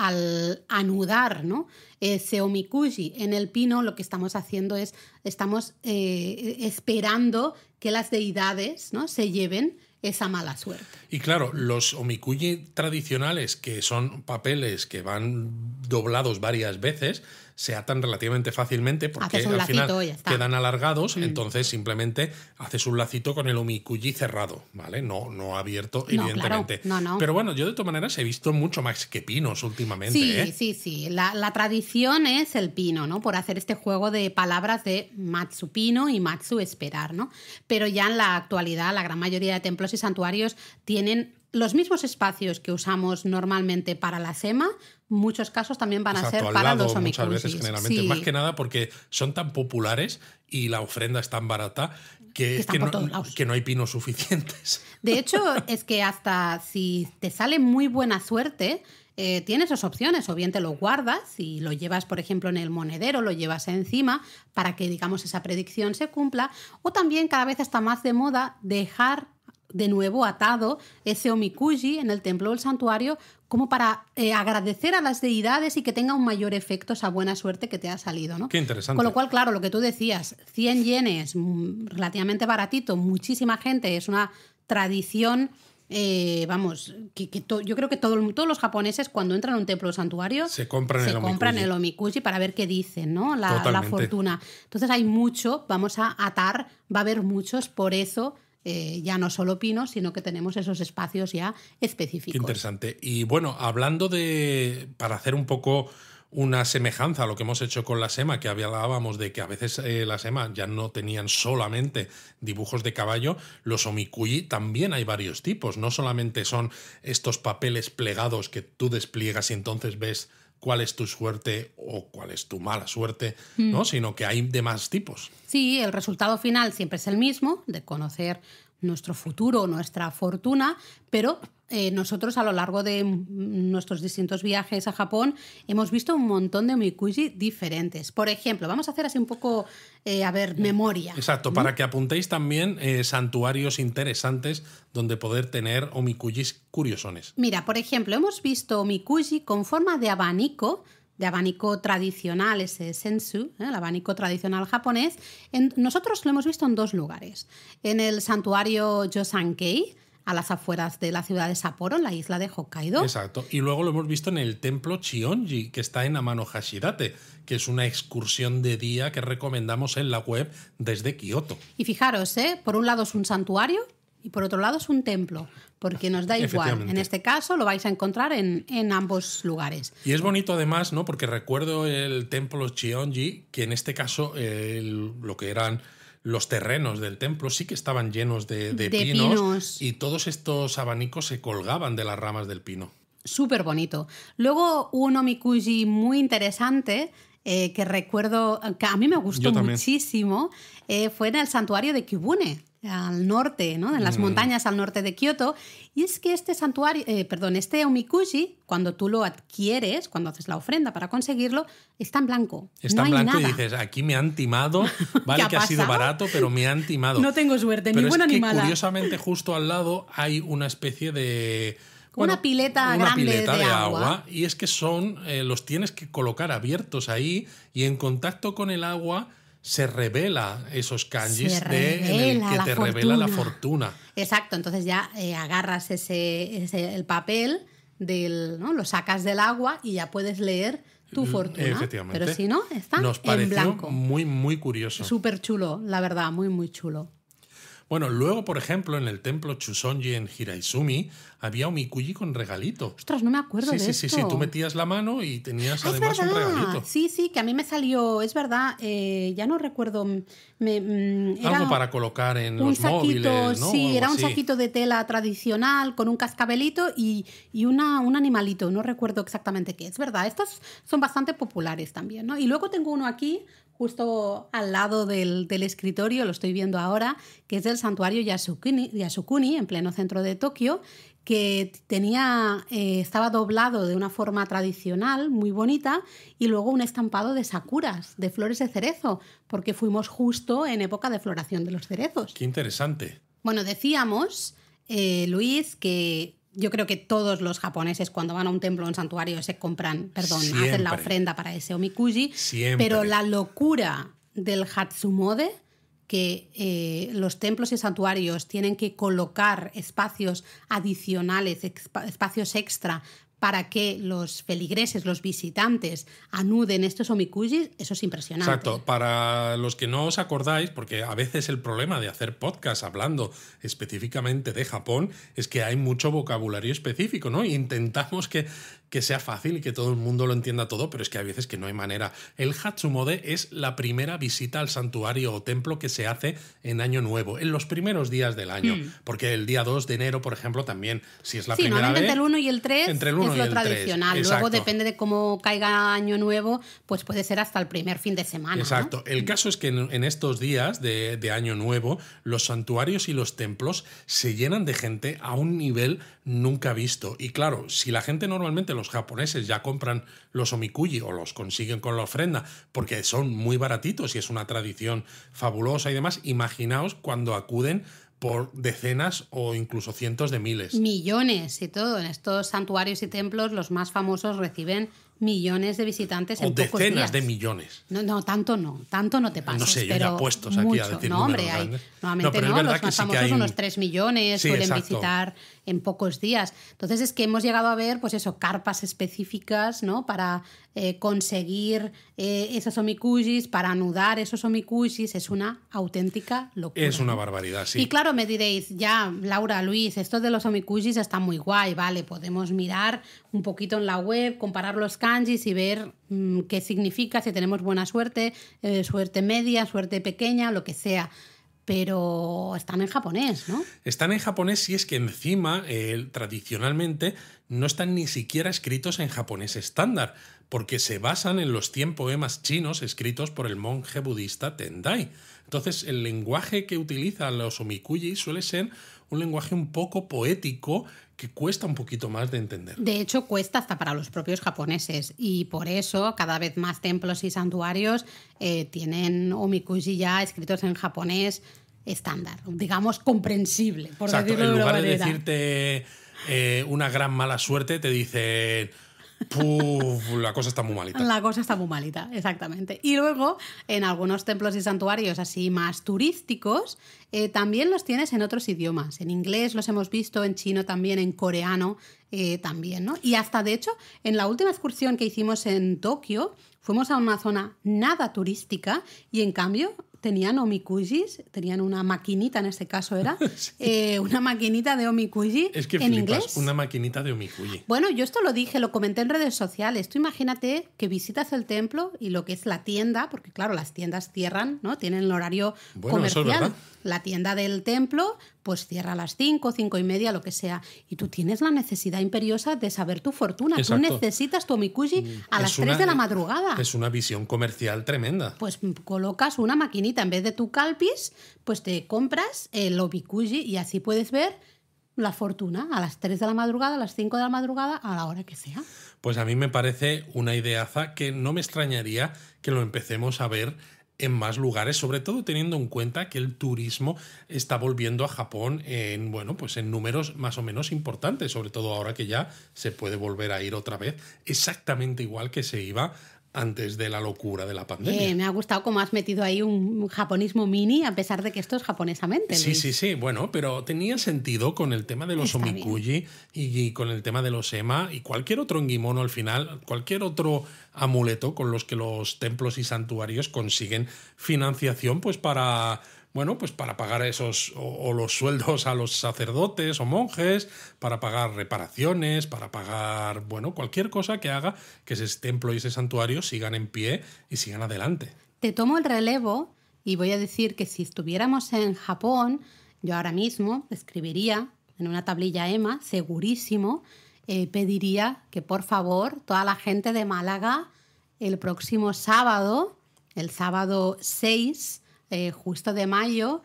anudar, ¿no? Ese eh, en el pino, lo que estamos haciendo es, estamos eh, esperando que las deidades, ¿no? Se lleven esa mala suerte. Y claro, los omikuyi tradicionales, que son papeles que van doblados varias veces, se atan relativamente fácilmente porque al final quedan alargados, mm. entonces simplemente haces un lacito con el omikuji cerrado, ¿vale? No, no abierto, evidentemente. Pero bueno, yo de todas maneras he visto mucho más que pinos últimamente. Sí, ¿eh? sí, sí. La, la, tradición es el pino, ¿no? Por hacer este juego de palabras de matsupino y matsu esperar, ¿no? Pero ya en la actualidad la gran mayoría de templos y santuarios tienen los mismos espacios que usamos normalmente para la SEMA muchos casos también van a ser para los Muchas veces, generalmente, más que nada porque son tan populares y la ofrenda es tan barata que, que, no, hay pinos suficientes. De hecho, es que hasta si te sale muy buena suerte, eh, tienes esas opciones, o bien te lo guardas y lo llevas, por ejemplo, en el monedero, lo llevas encima para que, digamos, esa predicción se cumpla, o también cada vez está más de moda dejar de nuevo atado ese omikuji en el templo del santuario como para eh, agradecer a las deidades y que tenga un mayor efecto esa buena suerte que te ha salido, ¿no? Qué Con lo cual, claro, lo que tú decías, 100 yenes, mm, relativamente baratito, muchísima gente, es una tradición eh, vamos, que, yo creo que todo, todos los japoneses cuando entran a un templo o santuario se compran, el, compran omikuji. el para ver qué dice ¿no? La, la, fortuna. Entonces hay mucho, vamos a atar, va a haber muchos, por eso eh, ya no solo pinos, sino que tenemos esos espacios ya específicos. interesante. Y bueno, hablando de, para hacer un poco una semejanza a lo que hemos hecho con la SEMA, que hablábamos de que a veces eh, la SEMA ya no tenían solamente dibujos de caballo, los omikuyi también hay varios tipos, no solamente son estos papeles plegados que tú despliegas y entonces ves cuál es tu suerte o cuál es tu mala suerte, mm. ¿no? Sino que hay demás tipos. Sí, el resultado final siempre es el mismo, de conocer nuestro futuro, nuestra fortuna, pero eh, nosotros a lo largo de nuestros distintos viajes a Japón hemos visto un montón de omikuji diferentes. Por ejemplo, vamos a hacer así un poco, eh, a ver, memoria. Exacto, para que apuntéis también eh, santuarios interesantes donde poder tener omikuji curiosones. Mira, por ejemplo, hemos visto omikuji con forma de abanico, de abanico tradicional, ese sensu, el abanico tradicional japonés, nosotros lo hemos visto en dos lugares. En el santuario Yosankei, a las afueras de la ciudad de Sapporo, en la isla de Hokkaido. Exacto. Y luego lo hemos visto en el templo Chionji, que está en Amano Hashidate, que es una excursión de día que recomendamos en la web desde Kioto. Y fijaros, ¿eh? por un lado es un santuario, y por otro lado es un templo, porque nos da igual. En este caso lo vais a encontrar en, ambos lugares. Y es bonito además, ¿no? Porque recuerdo el templo Chionji, que en este caso lo que eran los terrenos del templo sí que estaban llenos de, pinos, y todos estos abanicos se colgaban de las ramas del pino. Súper bonito. Luego un omikuji muy interesante eh, que recuerdo que a mí me gustó muchísimo eh, fue en el santuario de Kibune al norte, ¿no? en las mm. montañas al norte de Kioto. Y es que este santuario, eh, perdón, este omikuji, cuando tú lo adquieres, cuando haces la ofrenda para conseguirlo, está en blanco. Está en blanco y dices, aquí me han timado, vale que ha sido barato, pero me han timado. No tengo suerte, pero ni es que, Curiosamente, justo al lado hay una especie de. una pileta una grande pileta de, agua. Y es que son, eh, los tienes que colocar abiertos ahí y en contacto con el agua se revela esos kanjis el que te revela la fortuna. Exacto, entonces ya eh, agarras ese, el papel del, ¿no? lo sacas del agua y ya puedes leer tu mm, fortuna. Efectivamente. Pero si no, está en blanco. Muy, muy curioso. Súper chulo, la verdad, muy, muy chulo. Bueno, luego, por ejemplo, en el templo Chusonji en Hiraizumi había mikuyi con regalito. Ostras, no me acuerdo de esto. Sí, sí, sí, tú metías la mano y tenías además un regalito. Sí, sí, que a mí me salió, es verdad, eh, ya no recuerdo. Me, mm, Algo para colocar en los saquito, móviles, ¿no? Sí, era un saquito de tela tradicional con un cascabelito y, una, un animalito, no recuerdo exactamente qué. Es verdad, estos son bastante populares también, ¿no? Y luego tengo uno aquí justo al lado del, escritorio, lo estoy viendo ahora, que es del santuario Yasukuni, Yasukuni, en pleno centro de Tokio, que tenía, eh, estaba doblado de una forma tradicional, muy bonita, y luego un estampado de sakuras, de flores de cerezo, porque fuimos justo en época de floración de los cerezos. Qué interesante. Bueno, decíamos, eh, Luis, que yo creo que todos los japoneses cuando van a un templo o un santuario se compran, perdón, hacen la ofrenda para ese omikuji, pero la locura del Hatsumode que eh, los templos y santuarios tienen que colocar espacios adicionales, espacios extra para que los feligreses, los visitantes, anuden estos omikujis, eso es impresionante. Exacto. Para los que no os acordáis, porque a veces el problema de hacer podcast hablando específicamente de Japón es que hay mucho vocabulario específico, ¿no? intentamos que que sea fácil y que todo el mundo lo entienda todo, pero es que hay veces que no hay manera. El Hatsumode es la primera visita al santuario o templo que se hace en Año Nuevo, en los primeros días del año, hmm. porque el día 2 de enero, por ejemplo, también, si es la sí, primera vez... el 1 y el 3 entre es lo tradicional. Luego depende de cómo caiga Año Nuevo, pues puede ser hasta el primer fin de semana. Exacto. El caso es que en, estos días de, de Año Nuevo, los santuarios y los templos se llenan de gente a un nivel nunca visto. Y claro, si la gente normalmente los japoneses ya compran los omikuji o los consiguen con la ofrenda porque son muy baratitos y es una tradición fabulosa y demás. Imaginaos cuando acuden por decenas o incluso cientos de miles. Millones y todo. En estos santuarios y templos los más famosos reciben millones de visitantes en decenas de millones. No, no, tanto no, tanto no te pasa. No sé, yo pero ya puestos aquí a decir No, hombre, nuevamente no, los más famosos unos que son millones, pueden visitar en pocos días. Entonces es que hemos llegado a ver, pues eso, carpas específicas, ¿no? Para eh, conseguir eh, esos omikujis, para anudar esos omikujis, es una auténtica locura. Es una barbaridad, sí. Y claro, me diréis, ya, Laura, Luis, esto de los omikujis está muy guay, vale, podemos mirar un poquito en la web, comparar los kanjis y ver mm, qué significa, si tenemos buena suerte, eh, suerte media, suerte pequeña, lo que sea pero están en japonés, ¿no? Están en japonés si es que encima, eh, tradicionalmente, no están ni siquiera escritos en japonés estándar, porque se basan en los 100 poemas chinos escritos por el monje budista Tendai. Entonces, el lenguaje que utilizan los omikuji suele ser un lenguaje un poco poético que cuesta un poquito más de entender. De hecho, cuesta hasta para los propios japoneses y por eso cada vez más templos y santuarios eh, tienen omikuji ya escritos en japonés estándar, digamos comprensible, por decirlo en lugar de decirte eh, una gran mala suerte, te dicen Puf, la cosa está muy malita. La cosa está muy malita, exactamente. Y luego, en algunos templos y santuarios así más turísticos, eh, también los tienes en otros idiomas. En inglés los hemos visto, en chino también, en coreano eh, también, ¿no? Y hasta, de hecho, en la última excursión que hicimos en Tokio, fuimos a una zona nada turística y, en cambio, tenían omikujis, tenían una maquinita, en este caso era, eh, una maquinita de omikuji es que en inglés. Una maquinita de omikuji. Bueno, yo esto lo dije, lo comenté en redes sociales. Tú imagínate que visitas el templo y lo que es la tienda, porque claro, las tiendas cierran, ¿no? Tienen el horario comercial. la tienda del templo, pues cierra a las 5, cinco y media, lo que sea. Y tú tienes la necesidad imperiosa de saber tu fortuna. Tú necesitas tu omikuji mm, a las 3 de la eh, madrugada. Es una visión comercial tremenda. Pues colocas una maquinita en vez de tu calpis, pues te compras el omikuji y así puedes ver la fortuna a las 3 de la madrugada, a las 5 de la madrugada, a la hora que sea. Pues a mí me parece una ideaza que no me extrañaría que lo empecemos a ver en más lugares, sobre todo teniendo en cuenta que el turismo está volviendo a Japón en, bueno, pues en números más o menos importantes, sobre todo ahora que ya se puede volver a ir otra vez, exactamente igual que se iba antes de la locura de la pandemia. Eh, me ha gustado cómo has metido ahí un japonismo mini, a pesar de que esto es japonesamente. Sí, sí, sí. Bueno, pero tenía sentido con el tema de los omikuji y, con el tema de los ema y cualquier otro enguimono al final, cualquier otro amuleto con los que los templos y santuarios consiguen financiación, pues para bueno, pues para pagar esos o, los sueldos a los sacerdotes o monjes, para pagar reparaciones, para pagar, bueno, cualquier cosa que haga que ese templo y ese santuario sigan en pie y sigan adelante. Te tomo el relevo y voy a decir que si estuviéramos en Japón, yo ahora mismo escribiría en una tablilla EMA, segurísimo, eh, pediría que por favor toda la gente de Málaga el próximo sábado, el sábado 6, eh, justo de mayo,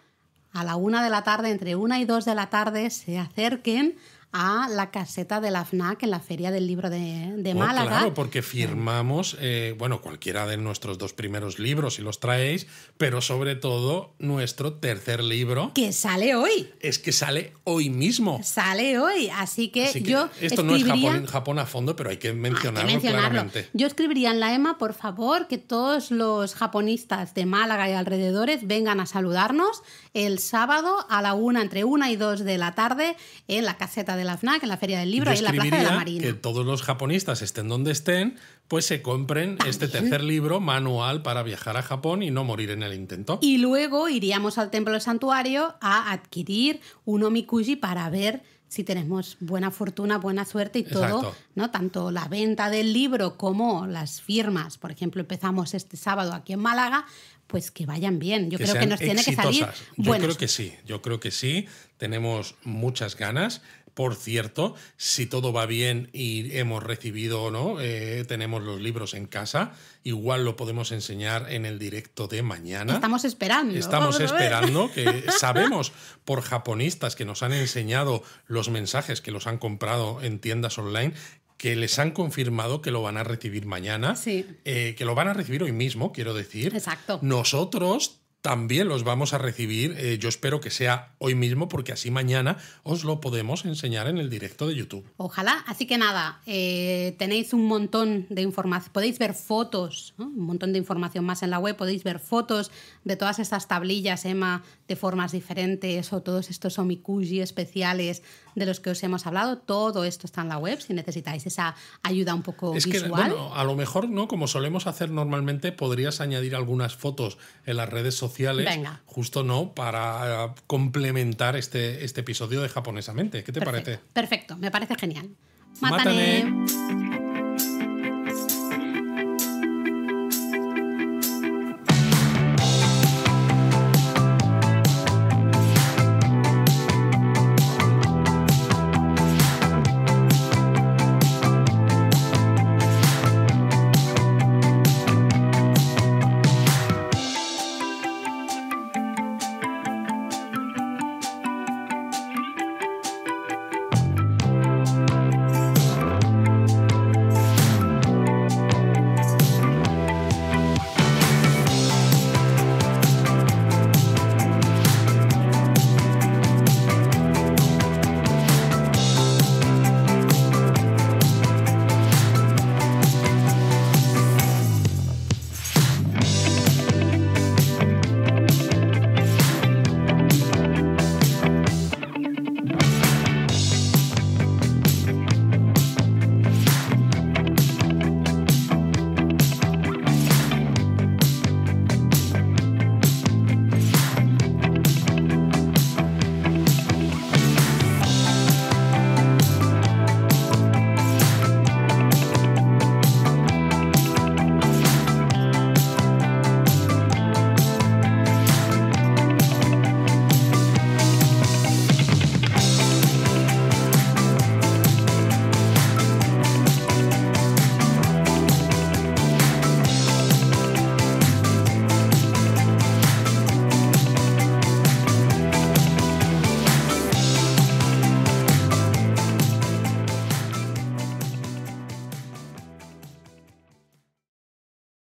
a la una de la tarde, entre una y dos de la tarde, se acerquen a la caseta de la FNAC en la Feria del Libro de, oh, Málaga. Claro, porque firmamos, eh, bueno, cualquiera de nuestros dos primeros libros si los traéis, pero sobre todo nuestro tercer libro. Que sale hoy. Es que sale hoy mismo. Sale hoy, así que, yo. Esto escribiría... no es Japón, a fondo, pero hay que mencionarlo, hay Yo escribiría en la EMA, por favor, que todos los japonistas de Málaga y alrededores vengan a saludarnos el sábado a la una, entre una y dos de la tarde, en la caseta de la FNAC, en la Feria del Libro, y en la Plaza de la Marina. que todos los japonistas estén donde estén, pues se compren este tercer libro, Manual para viajar a Japón y no morir en el intento. Y luego iríamos al templo del santuario a adquirir un omikuji para ver si tenemos buena fortuna, buena suerte y todo, ¿no? Tanto la venta del libro como las firmas. Por ejemplo, empezamos este sábado aquí en Málaga, pues que vayan bien. Yo creo que nos tiene que salir. Yo creo que sí, yo creo que sí. Tenemos muchas ganas. Por cierto, si todo va bien y hemos recibido o no, eh, tenemos los libros en casa, igual lo podemos enseñar en el directo de mañana. Estamos esperando. Estamos esperando que sabemos por japonistas que nos han enseñado los mensajes que los han comprado en tiendas online que les han confirmado que lo van a recibir mañana, sí. Eh, que lo van a recibir hoy mismo, quiero decir. Exacto. Nosotros también los vamos a recibir. Eh, yo espero que sea hoy mismo, porque así mañana os lo podemos enseñar en el directo de YouTube. Ojalá. Así que nada, eh, tenéis un montón de información. Podéis ver fotos, un montón de información más en la web. Podéis ver fotos de todas estas tablillas, Emma, de formas diferentes o todos estos omikuji especiales de los que os hemos hablado. Todo esto está en la web si necesitáis esa ayuda un poco es visual. a lo mejor, ¿no? Como solemos hacer normalmente, podrías añadir algunas fotos en las redes sociales. Justo no, para eh, complementar este, este episodio de Japonesamente. ¿Qué te parece? Perfecto, me parece genial. ¡Mátane!